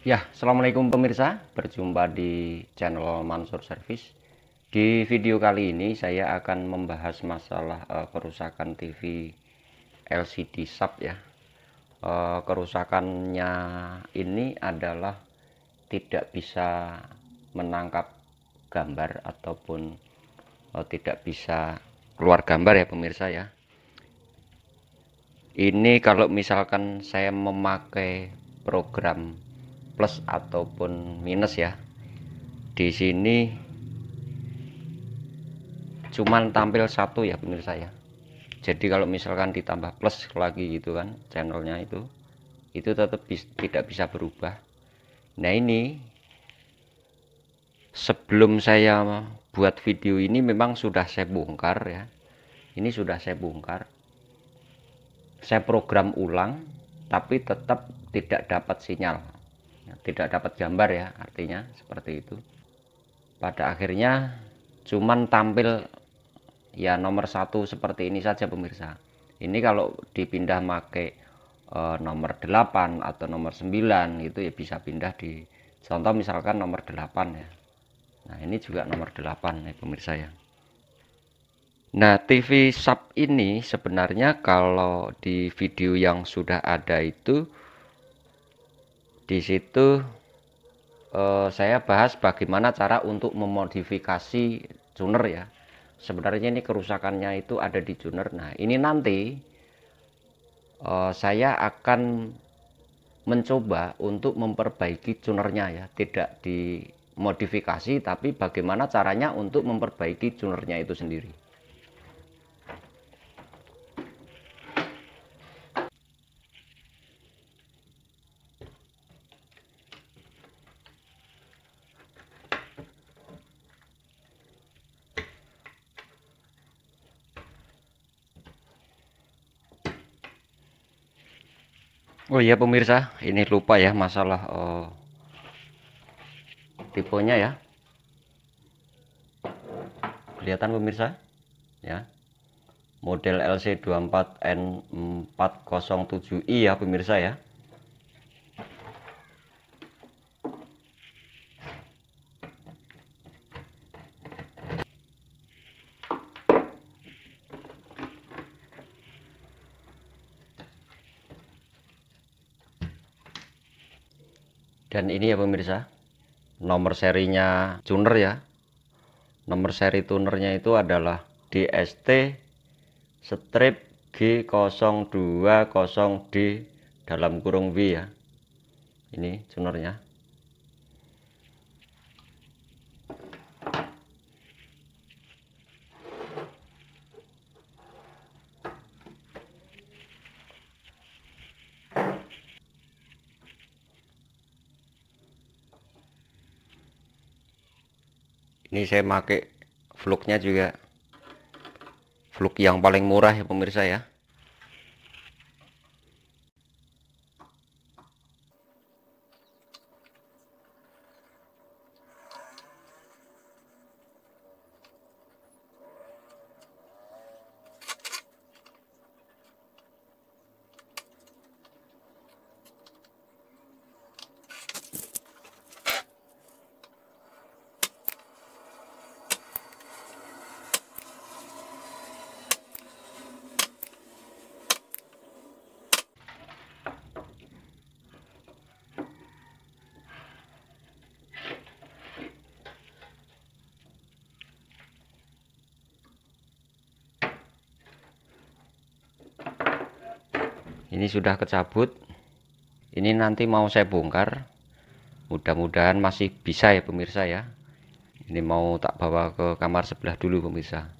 Ya, Assalamualaikum pemirsa, berjumpa di channel Mansur Service. Di video kali ini saya akan membahas masalah uh, kerusakan TV LCD sub ya. Uh, kerusakannya ini adalah tidak bisa menangkap gambar ataupun uh, tidak bisa keluar gambar ya pemirsa ya. Ini kalau misalkan saya memakai program plus ataupun minus ya di sini cuman tampil satu ya pemirsa ya jadi kalau misalkan ditambah plus lagi gitu kan channelnya itu itu tetap bis, tidak bisa berubah nah ini sebelum saya buat video ini memang sudah saya bongkar ya ini sudah saya bongkar saya program ulang tapi tetap tidak dapat sinyal Ya, tidak dapat gambar ya artinya seperti itu pada akhirnya cuman tampil ya nomor satu seperti ini saja pemirsa ini kalau dipindah make e, nomor 8 atau nomor 9 itu ya bisa pindah di contoh misalkan nomor 8 ya nah ini juga nomor 8 ya pemirsa ya nah TV sub ini sebenarnya kalau di video yang sudah ada itu di situ eh, saya bahas bagaimana cara untuk memodifikasi tuner ya sebenarnya ini kerusakannya itu ada di tuner nah ini nanti eh, saya akan mencoba untuk memperbaiki tunernya ya tidak dimodifikasi tapi bagaimana caranya untuk memperbaiki tunernya itu sendiri Oh iya pemirsa, ini lupa ya masalah oh, eh, tipenya ya. Kelihatan pemirsa? Ya. Model LC24N407i ya pemirsa ya. dan ini ya pemirsa nomor serinya tuner ya nomor seri tunernya itu adalah DST strip g 020 d dalam kurung v ya ini tunernya ini saya pakai fluknya juga fluk yang paling murah ya pemirsa ya ini sudah kecabut ini nanti mau saya bongkar mudah-mudahan masih bisa ya pemirsa ya ini mau tak bawa ke kamar sebelah dulu pemirsa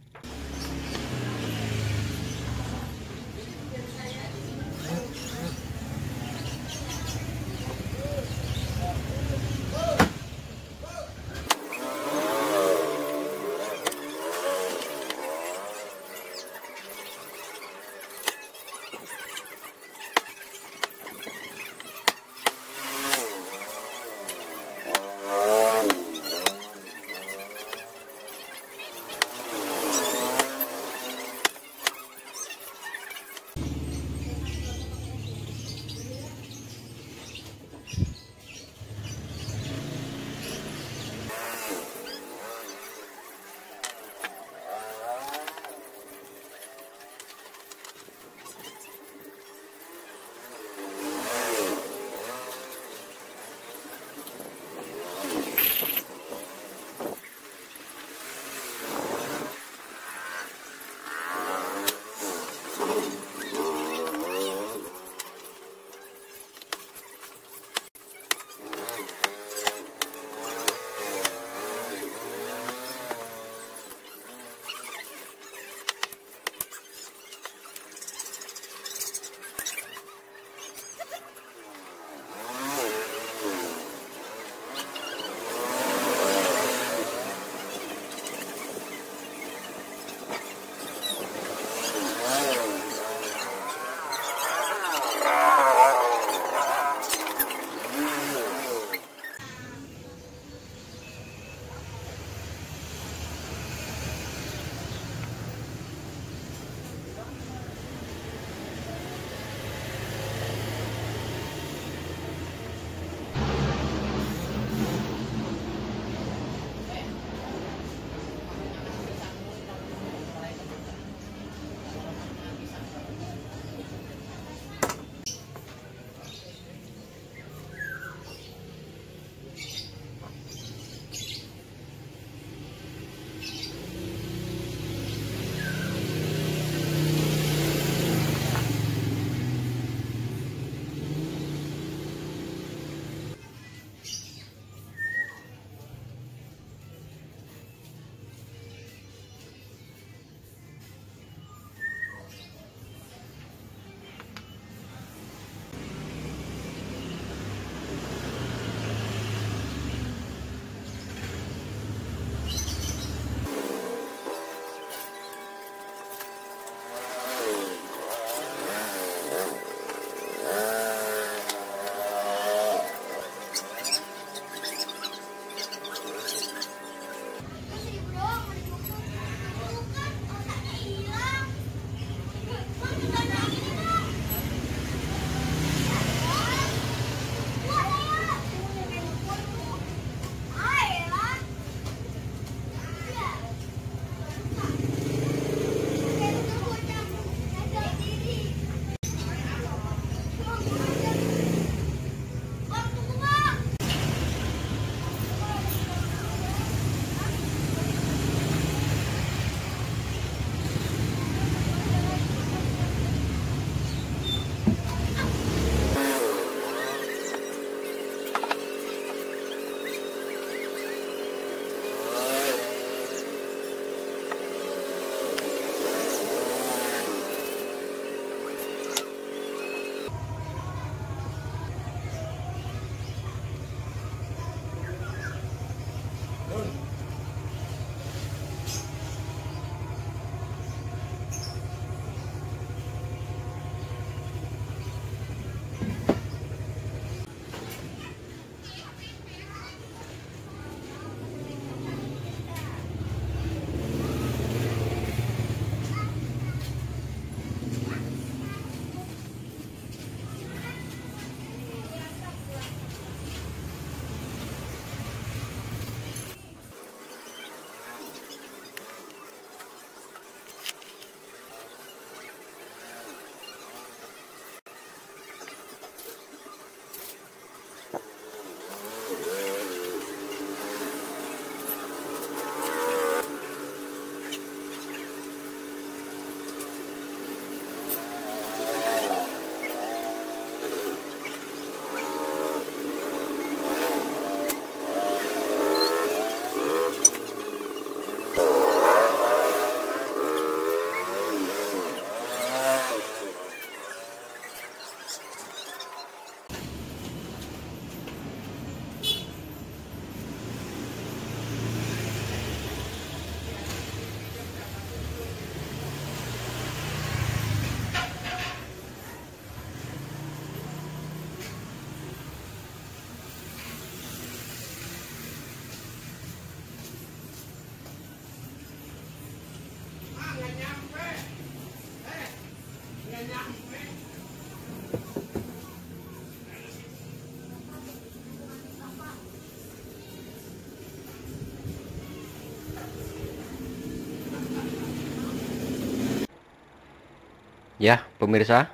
ya pemirsa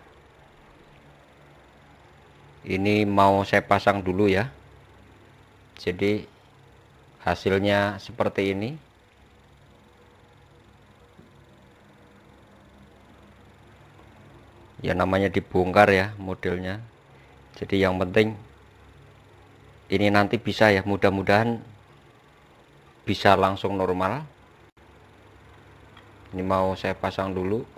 ini mau saya pasang dulu ya jadi hasilnya seperti ini ya namanya dibongkar ya modelnya jadi yang penting ini nanti bisa ya mudah-mudahan bisa langsung normal ini mau saya pasang dulu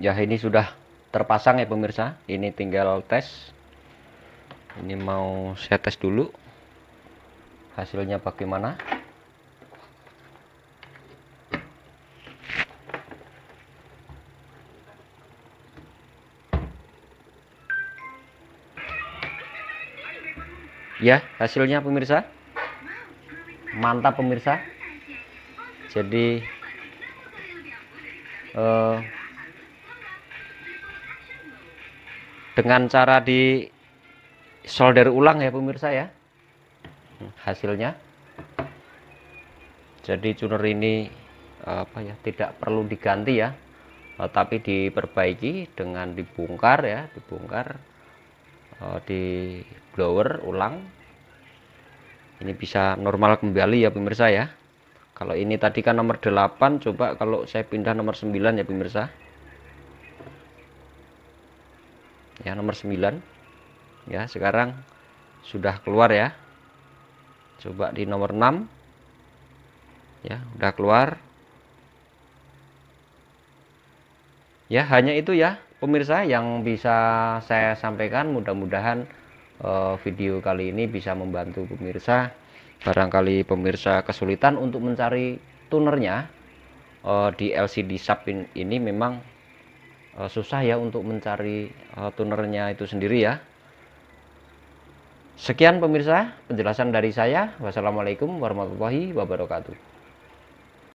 ya ini sudah terpasang ya pemirsa ini tinggal tes ini mau saya tes dulu hasilnya bagaimana ya hasilnya pemirsa mantap pemirsa jadi eh, dengan cara di solder ulang ya pemirsa ya hasilnya jadi tuner ini apa ya tidak perlu diganti ya eh, tapi diperbaiki dengan dibongkar ya dibongkar eh, di blower ulang ini bisa normal kembali ya pemirsa ya kalau ini tadi kan nomor 8 coba kalau saya pindah nomor 9 ya pemirsa ya nomor 9 ya sekarang sudah keluar ya coba di nomor 6 ya udah keluar ya hanya itu ya pemirsa yang bisa saya sampaikan mudah-mudahan eh, video kali ini bisa membantu pemirsa barangkali pemirsa kesulitan untuk mencari tunernya eh, di LCD sub ini memang Eh, susah ya untuk mencari eh, tunernya itu sendiri ya. Sekian pemirsa penjelasan dari saya. Wassalamualaikum warahmatullahi wabarakatuh.